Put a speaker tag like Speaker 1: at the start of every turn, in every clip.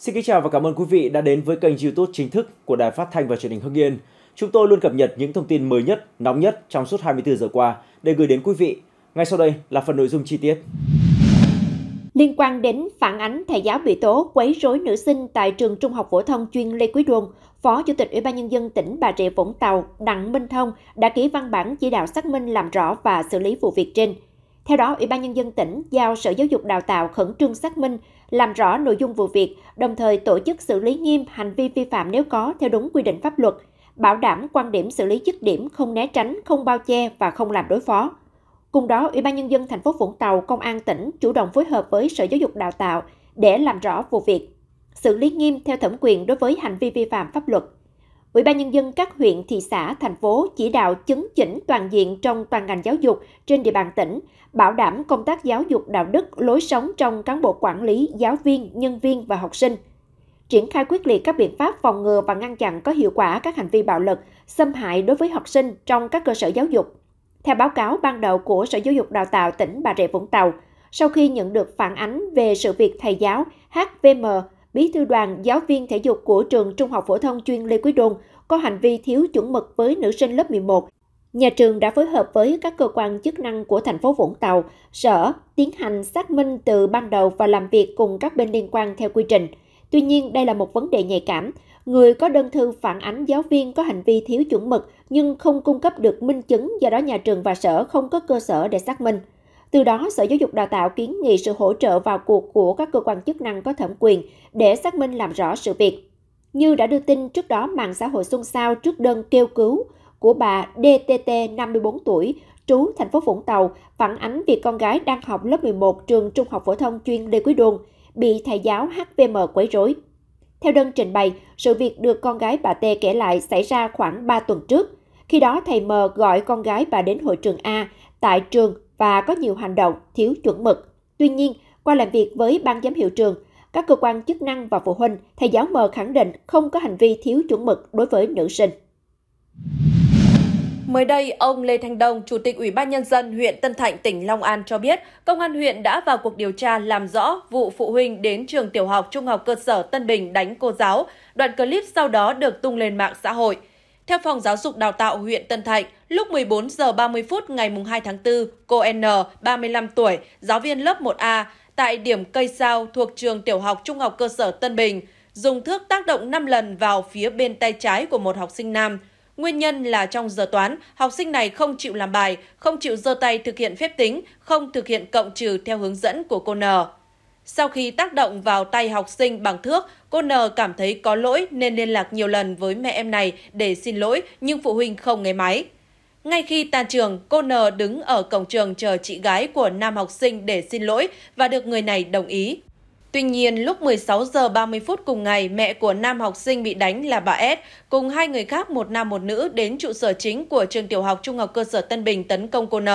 Speaker 1: Xin kính chào và cảm ơn quý vị đã đến với kênh YouTube chính thức của Đài Phát thanh và Truyền hình Hưng Yên. Chúng tôi luôn cập nhật những thông tin mới nhất, nóng nhất trong suốt 24 giờ qua để gửi đến quý vị. Ngay sau đây là phần nội dung chi tiết. Liên quan đến phản ánh thầy giáo bị tố quấy rối nữ sinh tại trường Trung học phổ thông chuyên Lê Quý Đôn, Phó Chủ tịch Ủy ban nhân dân tỉnh Bà Rịa Vũng Tàu Đặng Minh Thông đã ký văn bản chỉ đạo xác minh làm rõ và xử lý vụ việc trên. Theo đó, Ủy ban Nhân dân tỉnh giao Sở Giáo dục Đào tạo khẩn trương xác minh, làm rõ nội dung vụ việc, đồng thời tổ chức xử lý nghiêm hành vi vi phạm nếu có theo đúng quy định pháp luật, bảo đảm quan điểm xử lý dứt điểm không né tránh, không bao che và không làm đối phó. Cùng đó, Ủy ban nhân dân thành phố Vũng Tàu, Công an tỉnh chủ động phối hợp với Sở Giáo dục Đào tạo để làm rõ vụ việc, xử lý nghiêm theo thẩm quyền đối với hành vi vi phạm pháp luật. Ủy ban nhân dân các huyện, thị xã, thành phố chỉ đạo chấn chỉnh toàn diện trong toàn ngành giáo dục trên địa bàn tỉnh, bảo đảm công tác giáo dục đạo đức, lối sống trong cán bộ quản lý, giáo viên, nhân viên và học sinh. Triển khai quyết liệt các biện pháp phòng ngừa và ngăn chặn có hiệu quả các hành vi bạo lực, xâm hại đối với học sinh trong các cơ sở giáo dục. Theo báo cáo ban đầu của Sở Giáo dục Đào tạo tỉnh Bà Rịa Vũng Tàu, sau khi nhận được phản ánh về sự việc thầy giáo HVM bí thư đoàn, giáo viên thể dục của trường Trung học phổ thông chuyên Lê Quý Đôn có hành vi thiếu chuẩn mực với nữ sinh lớp 11. Nhà trường đã phối hợp với các cơ quan chức năng của thành phố Vũng Tàu, sở, tiến hành xác minh từ ban đầu và làm việc cùng các bên liên quan theo quy trình. Tuy nhiên, đây là một vấn đề nhạy cảm. Người có đơn thư phản ánh giáo viên có hành vi thiếu chuẩn mực nhưng không cung cấp được minh chứng do đó nhà trường và sở không có cơ sở để xác minh. Từ đó, Sở Giáo dục Đào tạo kiến nghị sự hỗ trợ vào cuộc của các cơ quan chức năng có thẩm quyền để xác minh làm rõ sự việc. Như đã đưa tin trước đó, mạng xã hội xôn xao trước đơn kêu cứu của bà DTT 54 tuổi, trú thành phố Vũng Tàu, phản ánh việc con gái đang học lớp 11 trường Trung học phổ thông chuyên Lê Quý Đôn bị thầy giáo HVM quấy rối. Theo đơn trình bày, sự việc được con gái bà T kể lại xảy ra khoảng 3 tuần trước. Khi đó thầy M gọi con gái bà đến hội trường A tại trường và có nhiều hành động thiếu chuẩn mực. Tuy nhiên, qua làm việc với ban giám hiệu trường, các cơ quan chức năng và phụ huynh, thầy giáo M khẳng định không có hành vi thiếu chuẩn mực đối với nữ sinh.
Speaker 2: Mới đây, ông Lê Thanh Đông, Chủ tịch Ủy ban Nhân dân huyện Tân Thạnh, tỉnh Long An cho biết, Công an huyện đã vào cuộc điều tra làm rõ vụ phụ huynh đến trường tiểu học trung học cơ sở Tân Bình đánh cô giáo. Đoạn clip sau đó được tung lên mạng xã hội. Theo Phòng Giáo dục Đào tạo huyện Tân Thạnh, lúc 14 giờ 30 phút ngày 2 tháng 4, cô N, 35 tuổi, giáo viên lớp 1A, tại điểm cây sao thuộc trường tiểu học trung học cơ sở Tân Bình, dùng thước tác động 5 lần vào phía bên tay trái của một học sinh nam. Nguyên nhân là trong giờ toán, học sinh này không chịu làm bài, không chịu giơ tay thực hiện phép tính, không thực hiện cộng trừ theo hướng dẫn của cô N. Sau khi tác động vào tay học sinh bằng thước, cô N cảm thấy có lỗi nên liên lạc nhiều lần với mẹ em này để xin lỗi nhưng phụ huynh không nghe máy. Ngay khi tan trường, cô N đứng ở cổng trường chờ chị gái của nam học sinh để xin lỗi và được người này đồng ý. Tuy nhiên, lúc 16 giờ 30 phút cùng ngày, mẹ của nam học sinh bị đánh là bà S cùng hai người khác một nam một nữ đến trụ sở chính của trường tiểu học trung học cơ sở Tân Bình tấn công cô N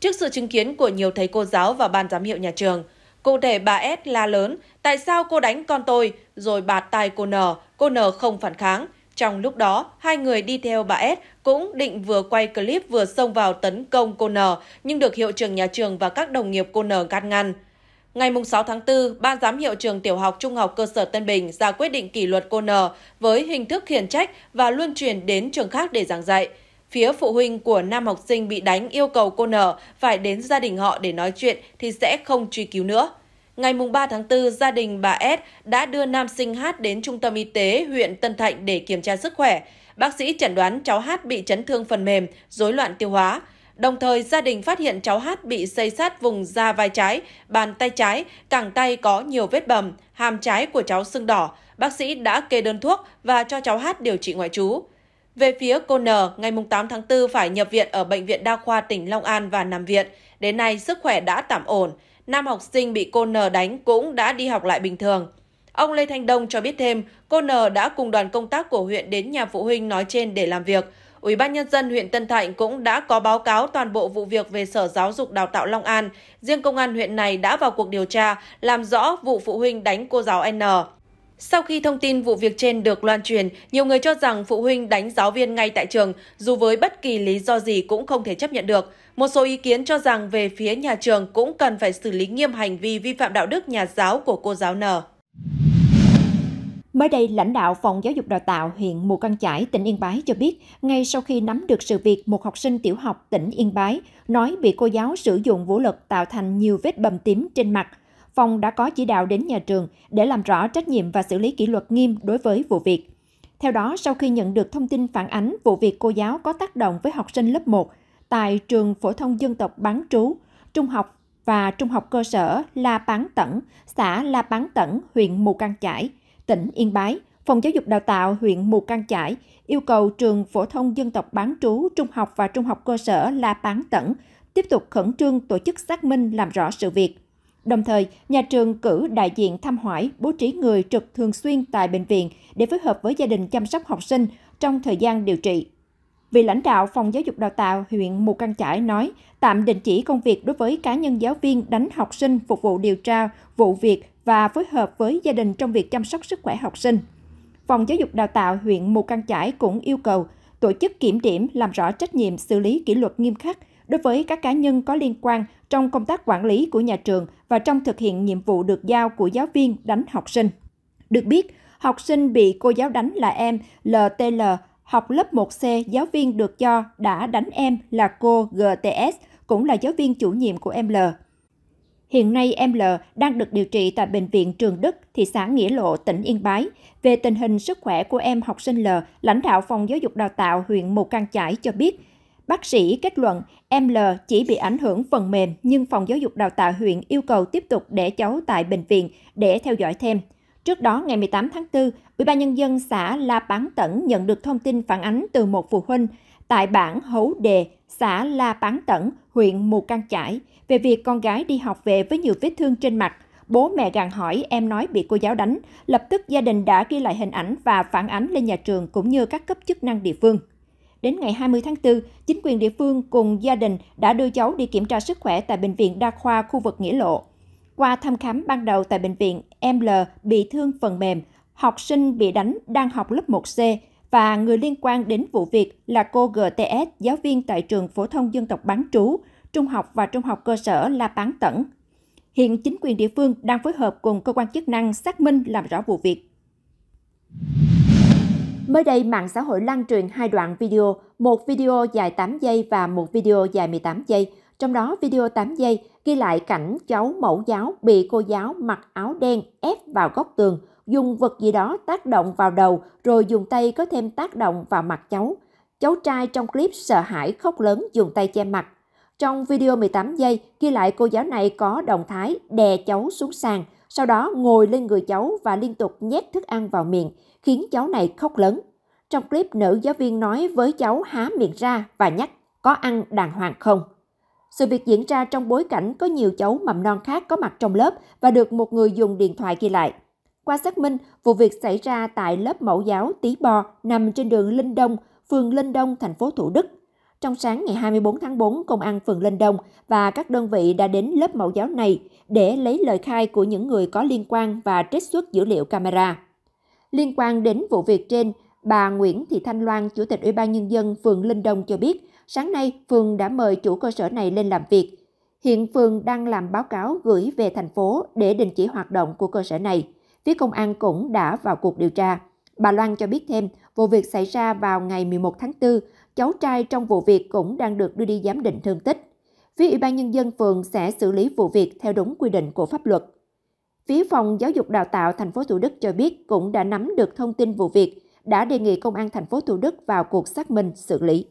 Speaker 2: trước sự chứng kiến của nhiều thầy cô giáo và ban giám hiệu nhà trường. Cụ thể bà S la lớn, tại sao cô đánh con tôi, rồi bạt tay cô N, cô N không phản kháng. Trong lúc đó, hai người đi theo bà S cũng định vừa quay clip vừa xông vào tấn công cô N, nhưng được hiệu trưởng nhà trường và các đồng nghiệp cô N gắt ngăn. Ngày 6 tháng 4, Ban giám hiệu trường tiểu học trung học cơ sở Tân Bình ra quyết định kỷ luật cô N với hình thức khiển trách và luân chuyển đến trường khác để giảng dạy. Phía phụ huynh của nam học sinh bị đánh yêu cầu cô N phải đến gia đình họ để nói chuyện thì sẽ không truy cứu nữa. Ngày 3 tháng 4, gia đình bà S đã đưa nam sinh H đến trung tâm y tế huyện Tân Thạnh để kiểm tra sức khỏe. Bác sĩ chẩn đoán cháu H bị chấn thương phần mềm, rối loạn tiêu hóa. Đồng thời, gia đình phát hiện cháu H bị xây sát vùng da vai trái, bàn tay trái, cẳng tay có nhiều vết bầm, hàm trái của cháu sưng đỏ. Bác sĩ đã kê đơn thuốc và cho cháu H điều trị ngoại trú. Về phía cô N, ngày 8 tháng 4 phải nhập viện ở Bệnh viện Đa khoa tỉnh Long An và nằm viện. Đến nay sức khỏe đã tạm ổn. Nam học sinh bị cô N đánh cũng đã đi học lại bình thường. Ông Lê Thanh Đông cho biết thêm, cô N đã cùng đoàn công tác của huyện đến nhà phụ huynh nói trên để làm việc. Ủy ban nhân dân huyện Tân Thạnh cũng đã có báo cáo toàn bộ vụ việc về Sở Giáo dục Đào tạo Long An. Riêng công an huyện này đã vào cuộc điều tra, làm rõ vụ phụ huynh đánh cô giáo N. Sau khi thông tin vụ việc trên được loan truyền, nhiều người cho rằng phụ huynh đánh giáo viên ngay tại trường, dù với bất kỳ lý do gì cũng không thể chấp nhận được. Một số ý kiến cho rằng về phía nhà trường cũng cần phải xử lý nghiêm hành vi vi phạm đạo đức nhà giáo của cô giáo N.
Speaker 1: Mới đây, lãnh đạo Phòng Giáo dục Đào tạo huyện Mù Căng Chải, tỉnh Yên Bái cho biết, ngay sau khi nắm được sự việc một học sinh tiểu học tỉnh Yên Bái nói bị cô giáo sử dụng vũ lực tạo thành nhiều vết bầm tím trên mặt, phòng đã có chỉ đạo đến nhà trường để làm rõ trách nhiệm và xử lý kỷ luật nghiêm đối với vụ việc. Theo đó, sau khi nhận được thông tin phản ánh vụ việc cô giáo có tác động với học sinh lớp 1 tại trường phổ thông dân tộc bán trú, trung học và trung học cơ sở La Bán Tẩn, xã La Bán Tẩn, huyện Mù Căng Chải, tỉnh Yên Bái, Phòng Giáo dục Đào tạo huyện Mù Căng Chải yêu cầu trường phổ thông dân tộc bán trú, trung học và trung học cơ sở La Bán Tẩn tiếp tục khẩn trương tổ chức xác minh làm rõ sự việc Đồng thời, nhà trường cử đại diện thăm hỏi, bố trí người trực thường xuyên tại bệnh viện để phối hợp với gia đình chăm sóc học sinh trong thời gian điều trị. Vị lãnh đạo Phòng Giáo dục Đào tạo huyện Mù Căng Chải nói tạm đình chỉ công việc đối với cá nhân giáo viên đánh học sinh phục vụ điều tra vụ việc và phối hợp với gia đình trong việc chăm sóc sức khỏe học sinh. Phòng Giáo dục Đào tạo huyện Mù Căng Chải cũng yêu cầu tổ chức kiểm điểm làm rõ trách nhiệm xử lý kỷ luật nghiêm khắc đối với các cá nhân có liên quan trong công tác quản lý của nhà trường và trong thực hiện nhiệm vụ được giao của giáo viên đánh học sinh. Được biết, học sinh bị cô giáo đánh là em LTL, học lớp 1C giáo viên được cho đã đánh em là cô GTS, cũng là giáo viên chủ nhiệm của em L. Hiện nay em L đang được điều trị tại Bệnh viện Trường Đức, thị xã Nghĩa Lộ, tỉnh Yên Bái. Về tình hình sức khỏe của em học sinh L, lãnh đạo phòng giáo dục đào tạo huyện Mù Căng Chải cho biết, Bác sĩ kết luận em L chỉ bị ảnh hưởng phần mềm nhưng phòng giáo dục đào tạo huyện yêu cầu tiếp tục để cháu tại bệnh viện để theo dõi thêm. Trước đó ngày 18 tháng 4, Ủy ban nhân dân xã La Bán Tẩn nhận được thông tin phản ánh từ một phụ huynh tại bản Hấu Đề, xã La Bán Tẩn, huyện Mù Căng Chải về việc con gái đi học về với nhiều vết thương trên mặt. Bố mẹ gàn hỏi em nói bị cô giáo đánh, lập tức gia đình đã ghi lại hình ảnh và phản ánh lên nhà trường cũng như các cấp chức năng địa phương. Đến ngày 20 tháng 4, chính quyền địa phương cùng gia đình đã đưa cháu đi kiểm tra sức khỏe tại Bệnh viện Đa khoa khu vực Nghĩa Lộ. Qua thăm khám ban đầu tại bệnh viện, em L bị thương phần mềm, học sinh bị đánh đang học lớp 1C và người liên quan đến vụ việc là cô GTS, giáo viên tại trường phổ thông dân tộc bán trú, trung học và trung học cơ sở La Bán Tẩn. Hiện chính quyền địa phương đang phối hợp cùng cơ quan chức năng xác minh làm rõ vụ việc. Mới đây, mạng xã hội lan truyền hai đoạn video, một video dài 8 giây và một video dài 18 giây. Trong đó, video 8 giây ghi lại cảnh cháu mẫu giáo bị cô giáo mặc áo đen ép vào góc tường, dùng vật gì đó tác động vào đầu rồi dùng tay có thêm tác động vào mặt cháu. Cháu trai trong clip sợ hãi khóc lớn dùng tay che mặt. Trong video 18 giây, ghi lại cô giáo này có động thái đè cháu xuống sàn – sau đó ngồi lên người cháu và liên tục nhét thức ăn vào miệng, khiến cháu này khóc lớn. Trong clip, nữ giáo viên nói với cháu há miệng ra và nhắc có ăn đàng hoàng không. Sự việc diễn ra trong bối cảnh có nhiều cháu mầm non khác có mặt trong lớp và được một người dùng điện thoại ghi lại. Qua xác minh, vụ việc xảy ra tại lớp mẫu giáo Tí Bò nằm trên đường Linh Đông, phường Linh Đông, thành phố Thủ Đức. Trong sáng ngày 24 tháng 4, Công an phường Linh Đông và các đơn vị đã đến lớp mẫu giáo này để lấy lời khai của những người có liên quan và trích xuất dữ liệu camera. Liên quan đến vụ việc trên, bà Nguyễn Thị Thanh Loan, Chủ tịch Ủy ban Nhân dân phường Linh Đông cho biết, sáng nay phường đã mời chủ cơ sở này lên làm việc. Hiện phường đang làm báo cáo gửi về thành phố để đình chỉ hoạt động của cơ sở này. Phía công an cũng đã vào cuộc điều tra. Bà Loan cho biết thêm, vụ việc xảy ra vào ngày 11 tháng 4 cháu trai trong vụ việc cũng đang được đưa đi giám định thương tích. Phía Ủy ban Nhân dân phường sẽ xử lý vụ việc theo đúng quy định của pháp luật. Phía phòng giáo dục đào tạo thành phố Thủ Đức cho biết cũng đã nắm được thông tin vụ việc, đã đề nghị công an thành phố Thủ Đức vào cuộc xác minh xử lý.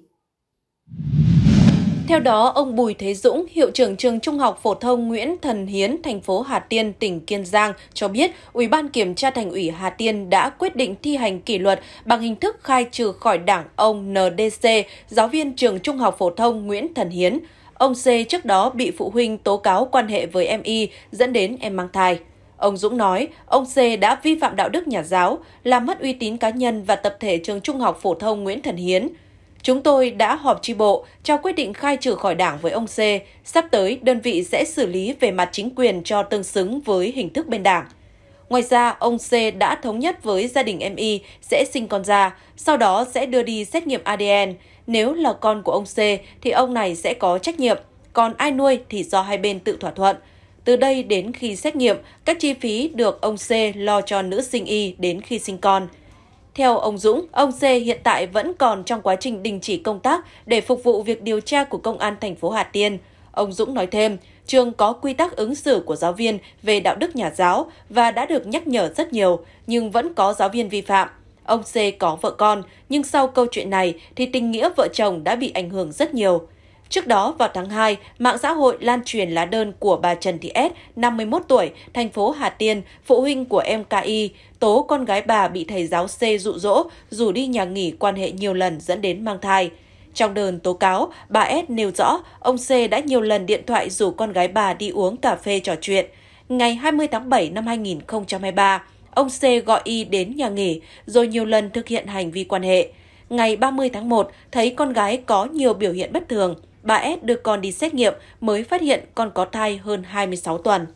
Speaker 2: Theo đó, ông Bùi Thế Dũng, hiệu trưởng trường Trung học phổ
Speaker 1: thông Nguyễn Thần
Speaker 2: Hiến, thành phố Hà Tiên, tỉnh Kiên Giang cho biết, Ủy ban kiểm tra thành ủy Hà Tiên đã quyết định thi hành kỷ luật bằng hình thức khai trừ khỏi đảng ông NDC, giáo viên trường Trung học phổ thông Nguyễn Thần Hiến. Ông C trước đó bị phụ huynh tố cáo quan hệ với em Y dẫn đến em mang thai. Ông Dũng nói, ông C đã vi phạm đạo đức nhà giáo, làm mất uy tín cá nhân và tập thể trường Trung học phổ thông Nguyễn Thần Hiến. Chúng tôi đã họp tri bộ, trao quyết định khai trừ khỏi đảng với ông C. Sắp tới, đơn vị sẽ xử lý về mặt chính quyền cho tương xứng với hình thức bên đảng. Ngoài ra, ông C đã thống nhất với gia đình em Y sẽ sinh con ra, sau đó sẽ đưa đi xét nghiệm ADN. Nếu là con của ông C thì ông này sẽ có trách nhiệm, còn ai nuôi thì do hai bên tự thỏa thuận. Từ đây đến khi xét nghiệm, các chi phí được ông C lo cho nữ sinh Y đến khi sinh con. Theo ông Dũng, ông C hiện tại vẫn còn trong quá trình đình chỉ công tác để phục vụ việc điều tra của công an thành phố Hà Tiên. Ông Dũng nói thêm, trường có quy tắc ứng xử của giáo viên về đạo đức nhà giáo và đã được nhắc nhở rất nhiều, nhưng vẫn có giáo viên vi phạm. Ông C có vợ con, nhưng sau câu chuyện này thì tình nghĩa vợ chồng đã bị ảnh hưởng rất nhiều. Trước đó, vào tháng 2, mạng xã hội lan truyền lá đơn của bà Trần Thị S, 51 tuổi, thành phố Hà Tiên, phụ huynh của em KI, tố con gái bà bị thầy giáo C dụ dỗ, rủ đi nhà nghỉ quan hệ nhiều lần dẫn đến mang thai. Trong đơn tố cáo, bà S nêu rõ ông C đã nhiều lần điện thoại rủ con gái bà đi uống cà phê trò chuyện. Ngày 20 tháng 7 năm 2023, ông C gọi Y đến nhà nghỉ rồi nhiều lần thực hiện hành vi quan hệ. Ngày 30 tháng 1, thấy con gái có nhiều biểu hiện bất thường, bà S đưa con đi xét nghiệm mới phát hiện con có thai hơn 26 tuần.